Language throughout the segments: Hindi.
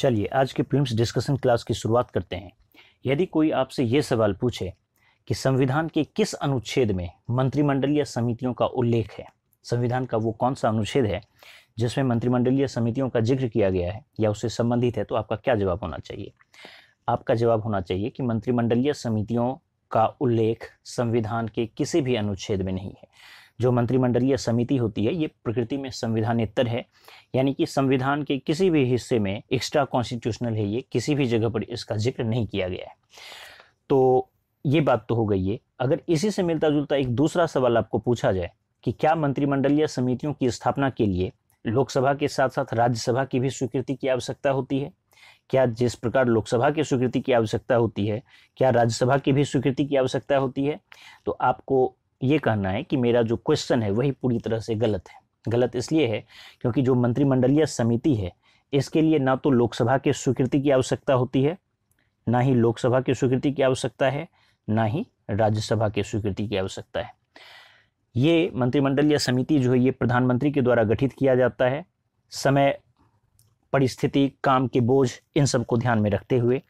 चलिए आज के प्रिम्स डिस्कशन क्लास की शुरुआत करते हैं यदि कोई आपसे ये सवाल पूछे कि संविधान के किस अनुच्छेद में मंत्रिमंडलीय समितियों का उल्लेख है संविधान का वो कौन सा अनुच्छेद है जिसमें मंत्रिमंडलीय समितियों का जिक्र किया गया है या उससे संबंधित है तो आपका क्या जवाब होना चाहिए आपका जवाब होना चाहिए कि मंत्रिमंडलीय समितियों का उल्लेख संविधान के किसी भी अनुच्छेद में नहीं है जो मंत्रिमंडलीय समिति होती है ये प्रकृति में संविधानेतर है यानी कि संविधान के किसी भी हिस्से में एक्स्ट्रा कॉन्स्टिट्यूशनल है ये किसी भी जगह पर इसका जिक्र नहीं किया गया है तो ये बात तो हो गई है अगर इसी से मिलता जुलता एक दूसरा सवाल आपको पूछा जाए कि क्या मंत्रिमंडलीय समितियों की स्थापना के लिए लोकसभा के साथ साथ राज्यसभा की भी स्वीकृति की आवश्यकता होती है क्या जिस प्रकार लोकसभा की स्वीकृति की आवश्यकता होती है क्या राज्यसभा की भी स्वीकृति की आवश्यकता होती है तो आपको ये कहना है कि मेरा जो क्वेश्चन है वही पूरी तरह से गलत है गलत इसलिए है क्योंकि जो मंत्रिमंडलीय समिति है इसके लिए ना तो लोकसभा के स्वीकृति की आवश्यकता होती है ना ही लोकसभा की स्वीकृति की आवश्यकता है ना ही राज्यसभा की स्वीकृति की आवश्यकता है ये मंत्रिमंडलीय समिति जो है ये प्रधानमंत्री के द्वारा गठित किया जाता है समय परिस्थिति काम के बोझ इन सब को ध्यान में रखते हुए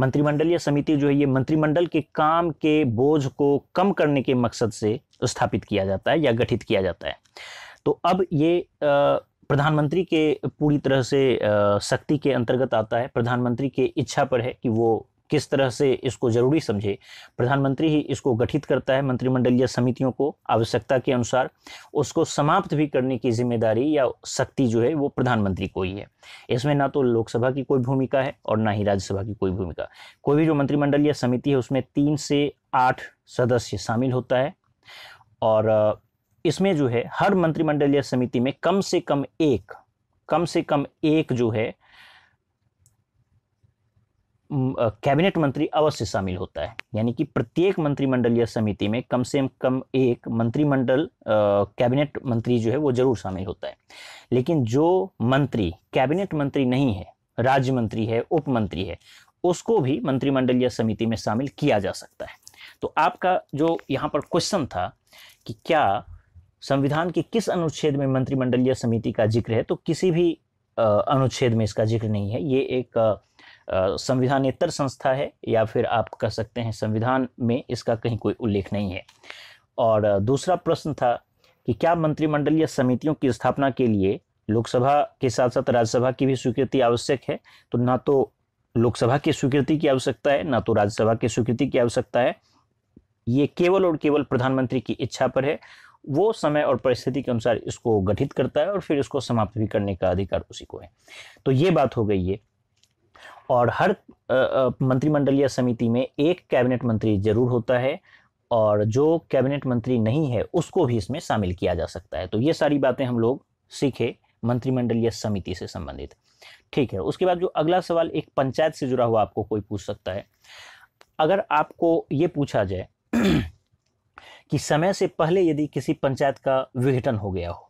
मंत्रिमंडलीय समिति जो है ये मंत्रिमंडल के काम के बोझ को कम करने के मकसद से स्थापित किया जाता है या गठित किया जाता है तो अब ये प्रधानमंत्री के पूरी तरह से शक्ति के अंतर्गत आता है प्रधानमंत्री के इच्छा पर है कि वो किस तरह से इसको जरूरी समझे प्रधानमंत्री ही इसको गठित करता है मंत्रिमंडलीय समितियों को आवश्यकता के अनुसार उसको समाप्त भी करने की जिम्मेदारी या शक्ति जो है वो प्रधानमंत्री को ही है इसमें ना तो लोकसभा की कोई भूमिका है और ना ही राज्यसभा की कोई भूमिका कोई भी जो मंत्रिमंडलीय समिति है उसमें तीन से आठ सदस्य शामिल होता है और इसमें जो है हर मंत्रिमंडलीय समिति में कम से कम एक कम से कम एक जो है कैबिनेट मंत्री अवश्य शामिल होता है यानी कि प्रत्येक मंत्रिमंडलीय समिति में कम से कम एक मंत्रिमंडल कैबिनेट मंत्री जो है वो जरूर शामिल होता है लेकिन जो मंत्री कैबिनेट मंत्री नहीं है राज्य मंत्री है उप मंत्री है उसको भी मंत्रिमंडलीय समिति में शामिल किया जा सकता है तो आपका जो यहाँ पर क्वेश्चन था कि क्या संविधान के किस अनुच्छेद में मंत्रिमंडलीय समिति का जिक्र है तो किसी भी अनुच्छेद में इसका जिक्र नहीं है ये एक संविधानेतर संस्था है या फिर आप कह सकते हैं संविधान में इसका कहीं कोई उल्लेख नहीं है और दूसरा प्रश्न था कि क्या मंत्रिमंडलीय समितियों की स्थापना के लिए लोकसभा के साथ साथ राज्यसभा की भी स्वीकृति आवश्यक है तो ना तो लोकसभा की स्वीकृति की आवश्यकता है ना तो राज्यसभा की स्वीकृति की आवश्यकता है ये केवल और केवल प्रधानमंत्री की इच्छा पर है वो समय और परिस्थिति के अनुसार इसको गठित करता है और फिर इसको समाप्त भी करने का अधिकार उसी को है तो ये बात हो गई है और हर मंत्रिमंडलीय समिति में एक कैबिनेट मंत्री जरूर होता है और जो कैबिनेट मंत्री नहीं है उसको भी इसमें शामिल किया जा सकता है तो ये सारी बातें हम लोग सीखे मंत्रिमंडलीय समिति से संबंधित ठीक है उसके बाद जो अगला सवाल एक पंचायत से जुड़ा हुआ आपको कोई पूछ सकता है अगर आपको ये पूछा जाए कि समय से पहले यदि किसी पंचायत का विघटन हो गया हो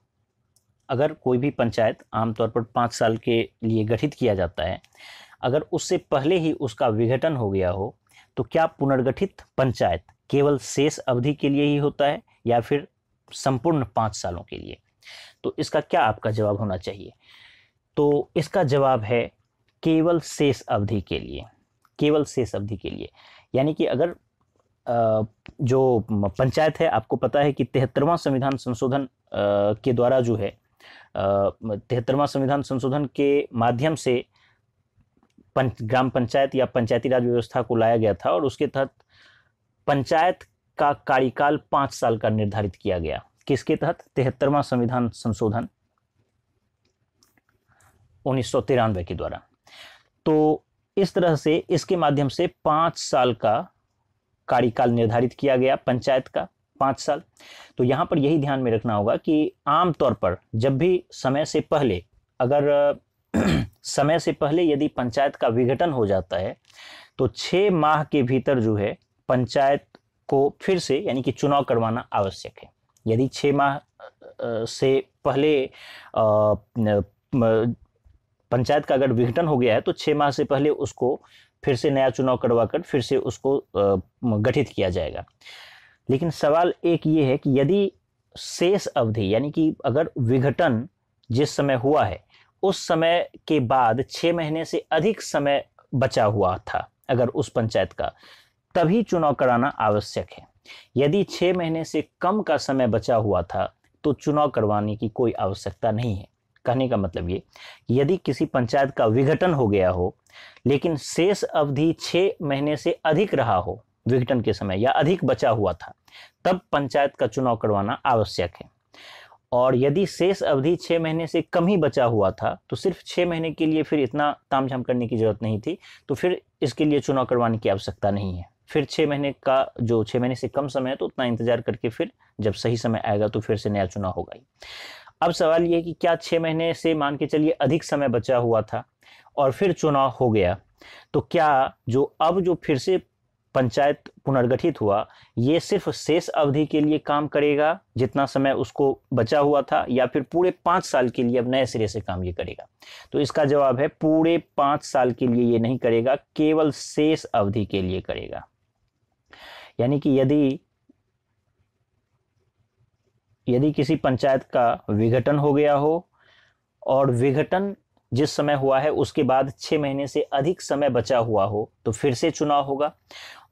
अगर कोई भी पंचायत आमतौर पर पाँच साल के लिए गठित किया जाता है अगर उससे पहले ही उसका विघटन हो गया हो तो क्या पुनर्गठित पंचायत केवल शेष अवधि के लिए ही होता है या फिर संपूर्ण पाँच सालों के लिए तो इसका क्या आपका जवाब होना चाहिए तो इसका जवाब है केवल शेष अवधि के लिए केवल शेष अवधि के लिए यानी कि अगर जो पंचायत है आपको पता है कि तिहत्तरवां संविधान संशोधन के द्वारा जो है तिहत्तरवां संविधान संशोधन के माध्यम से पंच ग्राम पंचायत या पंचायती राज व्यवस्था को लाया गया था और उसके तहत पंचायत का कार्यकाल पांच साल का निर्धारित किया गया किसके तहत तिहत्तरवा संविधान संशोधन उन्नीस के द्वारा तो इस तरह से इसके माध्यम से पांच साल का कार्यकाल निर्धारित किया गया पंचायत का पांच साल तो यहां पर यही ध्यान में रखना होगा कि आमतौर पर जब भी समय से पहले अगर समय से पहले यदि पंचायत का विघटन हो जाता है तो छः माह के भीतर जो है पंचायत को फिर से यानी कि चुनाव करवाना आवश्यक है यदि छः माह से पहले पंचायत का अगर विघटन हो गया है तो छः माह से पहले उसको फिर से नया चुनाव करवाकर फिर से उसको गठित किया जाएगा लेकिन सवाल एक ये है कि यदि शेष अवधि यानी कि अगर विघटन जिस समय हुआ है उस समय के बाद छः महीने से अधिक समय बचा हुआ था अगर उस पंचायत का तभी चुनाव कराना आवश्यक है यदि छः महीने से कम का समय बचा हुआ था तो चुनाव करवाने की कोई आवश्यकता नहीं है कहने का मतलब ये यदि किसी पंचायत का विघटन हो गया हो लेकिन शेष अवधि छः महीने से अधिक रहा हो विघटन के समय या अधिक बचा हुआ था तब पंचायत का चुनाव करवाना आवश्यक है और यदि शेष अवधि छः महीने से कम ही बचा हुआ था तो सिर्फ छः महीने के लिए फिर इतना तामझाम करने की ज़रूरत नहीं थी तो फिर इसके लिए चुनाव करवाने की आवश्यकता नहीं है फिर छः महीने का जो छः महीने से कम समय है तो उतना इंतजार करके फिर जब सही समय आएगा तो फिर से नया चुनाव होगा ही अब सवाल ये कि क्या छः महीने से मान के चलिए अधिक समय बचा हुआ था और फिर चुनाव हो गया तो क्या जो अब जो फिर से पंचायत पुनर्गठित हुआ ये सिर्फ शेष अवधि के लिए काम करेगा जितना समय उसको बचा हुआ था या फिर पूरे पाँच साल के लिए अब नए सिरे से काम ये करेगा तो इसका जवाब है पूरे पाँच साल के लिए ये नहीं करेगा केवल शेष अवधि के लिए करेगा यानी कि यदि यदि किसी पंचायत का विघटन हो गया हो और विघटन जिस समय हुआ है उसके बाद छः महीने से अधिक समय बचा हुआ हो तो फिर से चुनाव होगा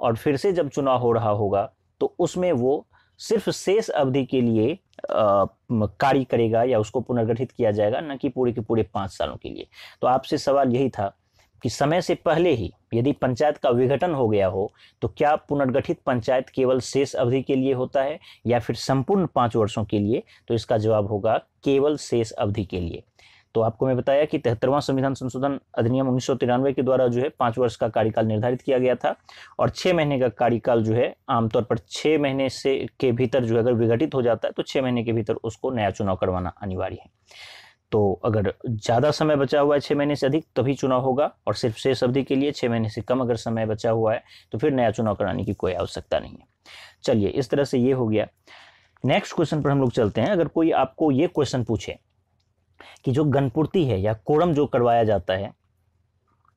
और फिर से जब चुनाव हो रहा होगा तो उसमें वो सिर्फ शेष अवधि के लिए कार्य करेगा या उसको पुनर्गठित किया जाएगा न कि पूरे के पूरे पाँच सालों के लिए तो आपसे सवाल यही था कि समय से पहले ही यदि पंचायत का विघटन हो गया हो तो क्या पुनर्गठित पंचायत केवल शेष अवधि के लिए होता है या फिर संपूर्ण पाँच वर्षों के लिए तो इसका जवाब होगा केवल शेष अवधि के लिए तो आपको मैं बताया कि तिहत्तरवां संविधान संशोधन अधिनियम उन्नीस के द्वारा जो है पांच वर्ष का कार्यकाल निर्धारित किया गया था और छह महीने का कार्यकाल जो है आमतौर पर छह महीने से के भीतर जो है अगर विघटित हो जाता है तो छह महीने के भीतर उसको नया चुनाव करवाना अनिवार्य है तो अगर ज़्यादा समय बचा हुआ है छह महीने से अधिक तभी चुनाव होगा और सिर्फ शेष अवधि के लिए छह महीने से कम अगर समय बचा हुआ है तो फिर नया चुनाव कराने की कोई आवश्यकता नहीं है चलिए इस तरह से ये हो गया नेक्स्ट क्वेश्चन पर हम लोग चलते हैं अगर कोई आपको ये क्वेश्चन पूछे कि जो गणपूर्ति है या कोरम जो करवाया जाता है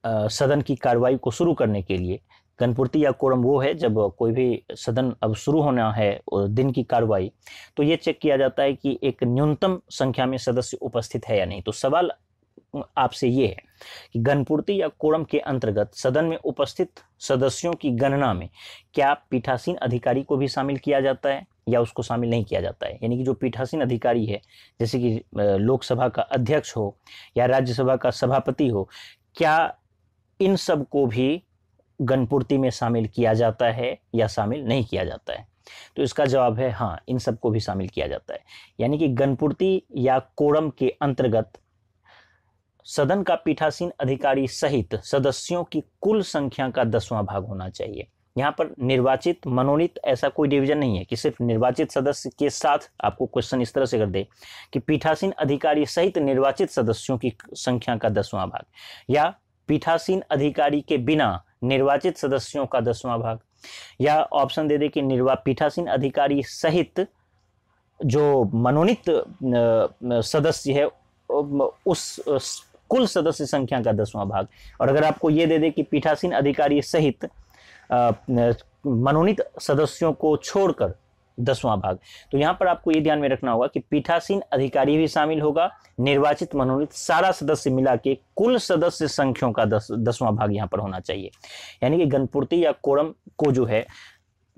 आ, सदन की कार्रवाई को शुरू करने के लिए गणपूर्ति या कोरम वो है जब कोई भी सदन अब शुरू होना है दिन की कार्रवाई तो ये चेक किया जाता है कि एक न्यूनतम संख्या में सदस्य उपस्थित है या नहीं तो सवाल आपसे ये है कि गणपूर्ति या कोरम के अंतर्गत सदन में उपस्थित सदस्यों की गणना में क्या पीठासीन अधिकारी को भी शामिल किया जाता है या उसको शामिल नहीं किया जाता है यानी कि जो पीठासीन अधिकारी है जैसे कि लोकसभा का अध्यक्ष हो या राज्यसभा का सभापति हो क्या इन सब को भी गणपूर्ति में शामिल किया जाता है या शामिल नहीं किया जाता है तो इसका जवाब है हाँ इन सब को भी शामिल किया जाता है यानी कि गणपूर्ति या कोरम के अंतर्गत सदन का पीठासीन अधिकारी सहित सदस्यों की कुल संख्या का दसवां भाग होना चाहिए यहाँ पर निर्वाचित मनोनीत ऐसा कोई डिवीजन नहीं है कि सिर्फ निर्वाचित सदस्य के साथ आपको क्वेश्चन इस तरह से कर दे कि पीठासीन अधिकारी सहित निर्वाचित सदस्यों की संख्या का दसवां भाग या पीठासीन अधिकारी के बिना निर्वाचित सदस्यों का दसवां भाग या ऑप्शन दे दे कि निर्वा पीठासीन अधिकारी सहित जो मनोनीत सदस्य है उस, उस कुल सदस्य संख्या का दसवां भाग और अगर आपको ये दे दे कि पीठासीन अधिकारी सहित मनोनीत सदस्यों को छोड़कर दसवां भाग तो यहाँ पर आपको ये ध्यान में रखना होगा कि पीठासीन अधिकारी भी शामिल होगा निर्वाचित मनोनीत सारा सदस्य मिला के कुल सदस्य संख्यों का दस दसवां भाग यहाँ पर होना चाहिए यानी कि गणपूर्ति या कोरम को जो है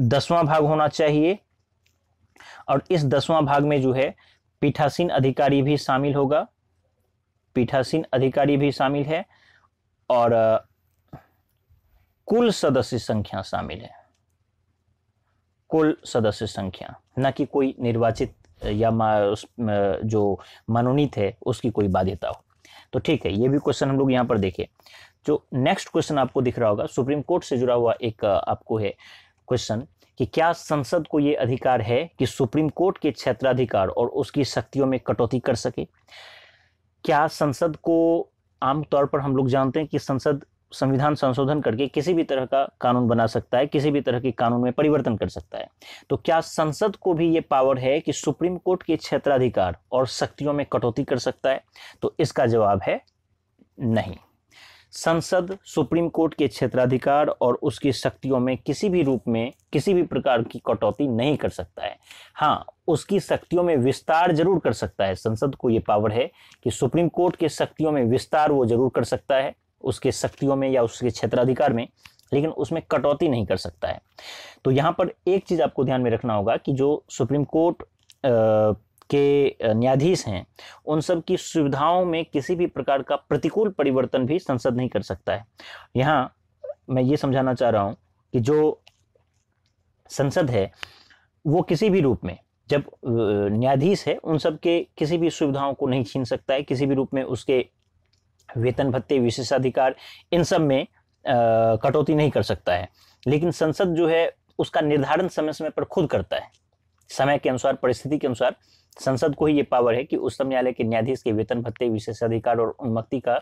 दसवां भाग होना चाहिए और इस दसवां भाग में जो है पीठासीन अधिकारी भी शामिल होगा पीठासीन अधिकारी भी शामिल है और कुल सदस्य संख्या शामिल है कुल सदस्य संख्या न कि कोई निर्वाचित या उस जो मनोनीत है उसकी कोई बाध्यता हो तो ठीक है ये भी क्वेश्चन हम लोग यहाँ पर देखें जो नेक्स्ट क्वेश्चन आपको दिख रहा होगा सुप्रीम कोर्ट से जुड़ा हुआ एक आपको है क्वेश्चन कि क्या संसद को ये अधिकार है कि सुप्रीम कोर्ट के क्षेत्राधिकार और उसकी शक्तियों में कटौती कर सके क्या संसद को आमतौर पर हम लोग जानते हैं कि संसद संविधान संशोधन करके किसी भी तरह का कानून बना सकता है किसी भी तरह के कानून में परिवर्तन कर सकता है तो क्या संसद को भी ये पावर है कि सुप्रीम कोर्ट के क्षेत्राधिकार और शक्तियों में कटौती कर सकता है तो इसका जवाब है नहीं संसद सुप्रीम कोर्ट के क्षेत्राधिकार और उसकी शक्तियों में किसी भी रूप में किसी भी प्रकार की कटौती नहीं कर सकता है हाँ उसकी शक्तियों में विस्तार जरूर कर सकता है संसद को ये पावर है कि सुप्रीम कोर्ट के शक्तियों में विस्तार वो जरूर कर सकता है उसके शक्तियों में या उसके क्षेत्राधिकार में लेकिन उसमें कटौती नहीं कर सकता है तो यहाँ पर एक चीज़ आपको ध्यान में रखना होगा कि जो सुप्रीम कोर्ट के न्यायाधीश हैं उन सब की सुविधाओं में किसी भी प्रकार का प्रतिकूल परिवर्तन भी संसद नहीं कर सकता है यहाँ मैं ये समझाना चाह रहा हूँ कि जो संसद है वो किसी भी रूप में जब न्यायाधीश है उन सब के किसी भी सुविधाओं को नहीं छीन सकता है किसी भी रूप में उसके वेतन भत्ते विशेषाधिकार इन सब में कटौती नहीं कर सकता है लेकिन संसद जो है उसका निर्धारण समय समय पर खुद करता है समय के अनुसार परिस्थिति के अनुसार संसद को ही ये पावर है कि उच्चतम न्यायालय के न्यायाधीश के वेतन भत्ते विशेषाधिकार और उन्मुक्ति का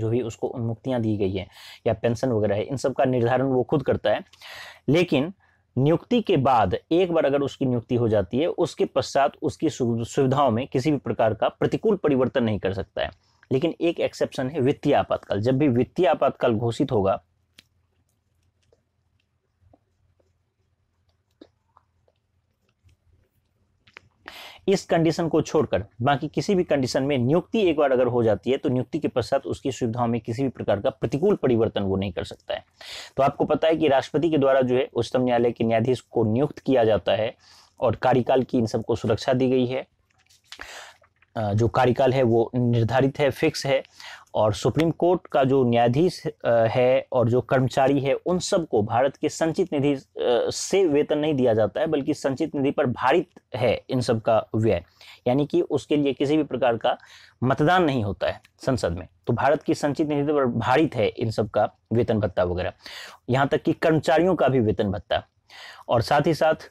जो भी उसको उन्मुक्तियां दी गई हैं या पेंशन वगैरह है इन सब का निर्धारण वो खुद करता है लेकिन नियुक्ति के बाद एक बार अगर उसकी नियुक्ति हो जाती है उसके पश्चात उसकी सुविधाओं में किसी भी प्रकार का प्रतिकूल परिवर्तन नहीं कर सकता है लेकिन एक एक्सेप्शन है वित्तीय आपातकाल जब भी वित्तीय आपातकाल घोषित होगा इस कंडीशन को छोड़कर बाकी किसी भी कंडीशन में नियुक्ति एक बार अगर हो जाती है तो नियुक्ति के पश्चात उसकी सुविधाओं में किसी भी प्रकार का प्रतिकूल परिवर्तन वो नहीं कर सकता है तो आपको पता है कि राष्ट्रपति के द्वारा जो है उच्चतम न्यायालय के न्यायाधीश को नियुक्त किया जाता है और कार्यकाल की इन सबको सुरक्षा दी गई है जो कार्यकाल है वो निर्धारित है फिक्स है और सुप्रीम कोर्ट का जो न्यायाधीश है और जो कर्मचारी है उन सबको भारत के संचित निधि से वेतन नहीं दिया जाता है बल्कि संचित निधि पर भारित है इन सब का व्यय यानी कि उसके लिए किसी भी प्रकार का मतदान नहीं होता है संसद में तो भारत की संचित निधि पर भारित है इन सब का वेतन भत्ता वगैरह यहाँ तक कि कर्मचारियों का भी वेतन भत्ता और साथ ही साथ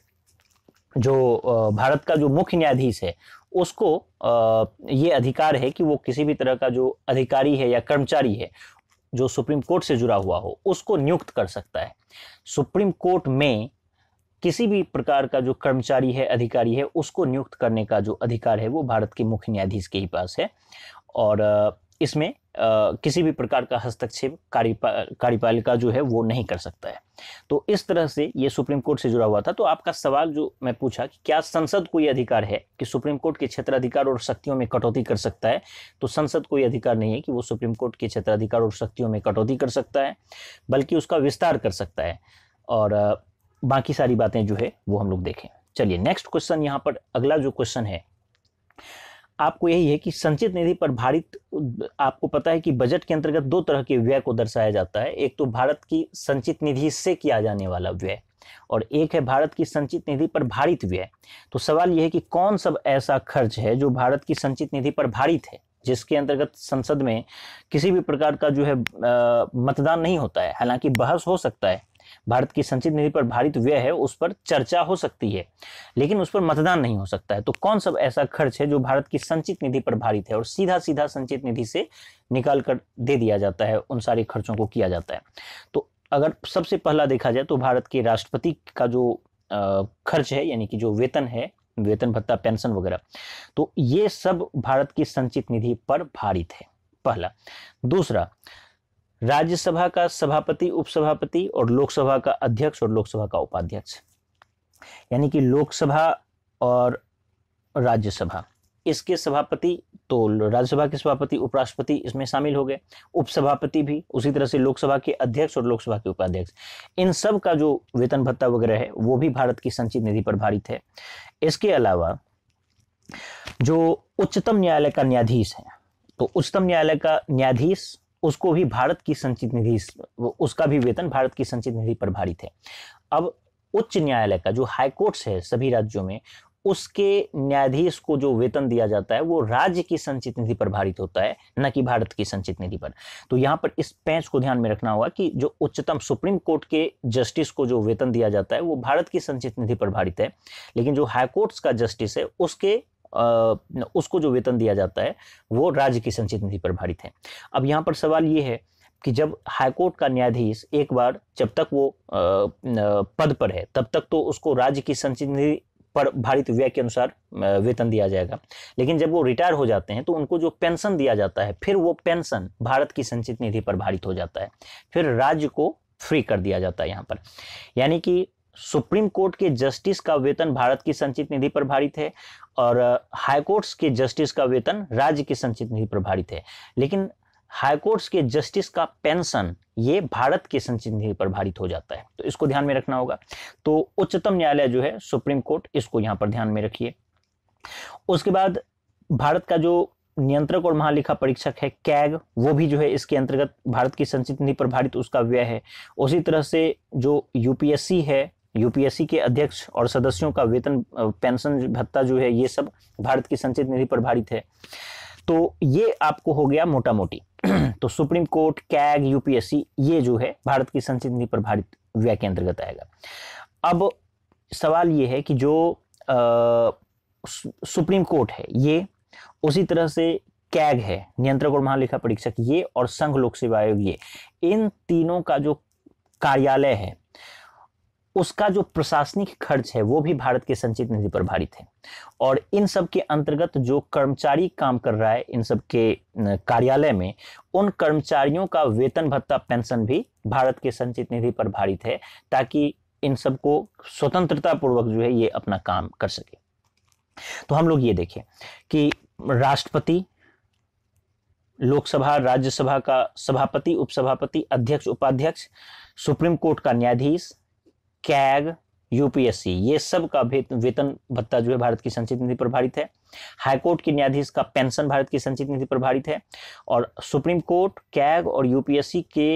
जो भारत का जो मुख्य न्यायाधीश है उसको ये अधिकार है कि वो किसी भी तरह का जो अधिकारी है या कर्मचारी है जो सुप्रीम कोर्ट से जुड़ा हुआ हो उसको नियुक्त कर सकता है सुप्रीम कोर्ट में किसी भी प्रकार का जो कर्मचारी है अधिकारी है उसको नियुक्त करने का जो अधिकार है वो भारत के मुख्य न्यायाधीश के ही पास है और इसमें किसी भी प्रकार का हस्तक्षेप कार्यपा कार्यपालिका जो है वो नहीं कर सकता है तो इस तरह से ये सुप्रीम कोर्ट से जुड़ा हुआ था तो आपका सवाल जो मैं पूछा कि क्या संसद को यह अधिकार है कि सुप्रीम कोर्ट के क्षेत्राधिकार और शक्तियों में कटौती कर सकता है तो संसद को यह अधिकार नहीं है कि वो सुप्रीम कोर्ट के क्षेत्राधिकार और शक्तियों में कटौती कर सकता है बल्कि उसका विस्तार कर सकता है और बाकी सारी बातें जो है वो हम लोग देखें चलिए नेक्स्ट क्वेश्चन यहाँ पर अगला जो क्वेश्चन है आपको यही है कि संचित निधि पर भारित आपको पता है कि बजट के अंतर्गत दो तरह के व्यय को दर्शाया जाता है एक तो भारत की संचित निधि से किया जाने वाला व्यय और एक है भारत की संचित निधि पर भारित व्यय तो सवाल यह है कि कौन सब ऐसा खर्च है जो भारत की संचित निधि पर भारित है जिसके अंतर्गत संसद में किसी भी प्रकार का जो है आ, मतदान नहीं होता है हालांकि बहस हो सकता है भारत की संचित निधि पर भारित व्यय है उस पर चर्चा हो सकती है लेकिन उस पर मतदान नहीं हो सकता है तो कौन सा ऐसा खर्च है जो भारत की संचित निधि पर भारित है और सीधा सीधा संचित निधि से निकाल कर दे दिया जाता है उन सारे खर्चों को किया जाता है तो अगर सबसे पहला देखा जाए तो भारत के राष्ट्रपति का जो खर्च है यानी कि जो वेतन है वेतन भत्ता पेंशन वगैरह तो ये सब भारत की संचित निधि पर भारित है पहला दूसरा राज्यसभा का सभापति उपसभापति और लोकसभा का अध्यक्ष और लोकसभा का उपाध्यक्ष यानी कि लोकसभा और राज्यसभा इसके सभापति तो राज्यसभा के सभापति उपराष्ट्रपति इसमें शामिल हो गए उपसभापति भी उसी तरह से लोकसभा के अध्यक्ष और लोकसभा के उपाध्यक्ष इन सब का जो वेतन भत्ता वगैरह है वो भी भारत की संचित निधि पर भारित है इसके अलावा जो उच्चतम न्यायालय का न्यायाधीश है तो उच्चतम न्यायालय का न्यायाधीश उसको भी भारत की संचित निधि उसका भी वेतन भारत की संचित निधि पर भारित है अब उच्च न्यायालय का जो हाई है सभी राज्यों में उसके न्यायाधीश को जो वेतन दिया जाता है वो राज्य की संचित निधि पर भारित होता है न कि भारत की संचित निधि पर तो यहां पर इस पैंच को ध्यान में रखना होगा कि जो उच्चतम सुप्रीम कोर्ट के जस्टिस को जो वेतन दिया जाता है वो भारत की संचित निधि पर भारित है लेकिन जो हाईकोर्ट्स का जस्टिस है उसके उसको जो वेतन दिया जाता है वो राज्य की संचित निधि पर भारित है अब यहाँ पर सवाल ये है कि जब हाईकोर्ट का न्यायाधीश एक बार जब तक वो पद पर है तब तक तो उसको राज्य की संचित निधि पर भारित व्यय के अनुसार वेतन दिया जाएगा लेकिन जब वो रिटायर हो जाते हैं तो उनको जो पेंशन दिया जाता है फिर वो पेंशन भारत की संचित निधि पर भारित हो जाता है फिर राज्य को फ्री कर दिया जाता है यहाँ पर यानी कि सुप्रीम कोर्ट के जस्टिस का वेतन भारत की संचित निधि पर भारित है और हाई कोर्ट्स के जस्टिस का वेतन राज्य की संचित निधि पर भारित है लेकिन हाई कोर्ट्स के जस्टिस का पेंशन ये भारत के संचित निधि पर भारित हो जाता है तो इसको ध्यान में रखना होगा तो उच्चतम न्यायालय जो है सुप्रीम कोर्ट इसको यहां पर ध्यान में रखिए उसके बाद भारत का जो नियंत्रक और महालेखा परीक्षक है कैग वो भी जो है इसके अंतर्गत भारत की संचित निधि पर भारित उसका व्यय है उसी तरह से जो यूपीएससी है यूपीएससी के अध्यक्ष और सदस्यों का वेतन पेंशन भत्ता जो है ये सब भारत की संचित निधि पर भारित है तो ये आपको हो गया मोटा मोटी तो सुप्रीम कोर्ट कैग यूपीएससी ये जो है भारत की संचित निधि पर भारित व्यय के अंतर्गत आएगा अब सवाल ये है कि जो आ, सुप्रीम कोर्ट है ये उसी तरह से कैग है नियंत्रक और महालेखा परीक्षक ये और संघ लोक सेवा आयोग ये इन तीनों का जो कार्यालय है उसका जो प्रशासनिक खर्च है वो भी भारत के संचित निधि पर भारित है और इन सब के अंतर्गत जो कर्मचारी काम कर रहा है इन सब के कार्यालय में उन कर्मचारियों का वेतन भत्ता पेंशन भी भारत के संचित निधि पर भारित है ताकि इन सबको स्वतंत्रता पूर्वक जो है ये अपना काम कर सके तो हम लोग ये देखें कि राष्ट्रपति लोकसभा राज्यसभा का सभापति उपसभापति अध्यक्ष उपाध्यक्ष सुप्रीम कोर्ट का न्यायाधीश कैग यूपीएससी ये सब का वेतन भत्ता जो है भारत की संचित निधि पर है हाईकोर्ट के न्यायाधीश का पेंशन भारत की संचित निधि पर है और सुप्रीम कोर्ट कैग और यूपीएससी के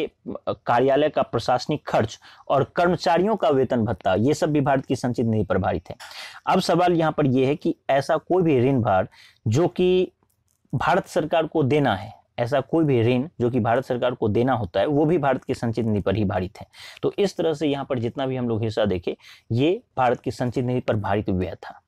कार्यालय का प्रशासनिक खर्च और कर्मचारियों का वेतन भत्ता ये सब भी भारत की संचित निधि पर भारित है अब सवाल यहाँ पर यह है कि ऐसा कोई भी ऋण भार जो कि भारत सरकार को देना है ऐसा कोई भी ऋण जो कि भारत सरकार को देना होता है वो भी भारत की संचित निधि पर ही भारित है तो इस तरह से यहाँ पर जितना भी हम लोग हिस्सा देखें ये भारत की संचित निधि पर भारित व्यय था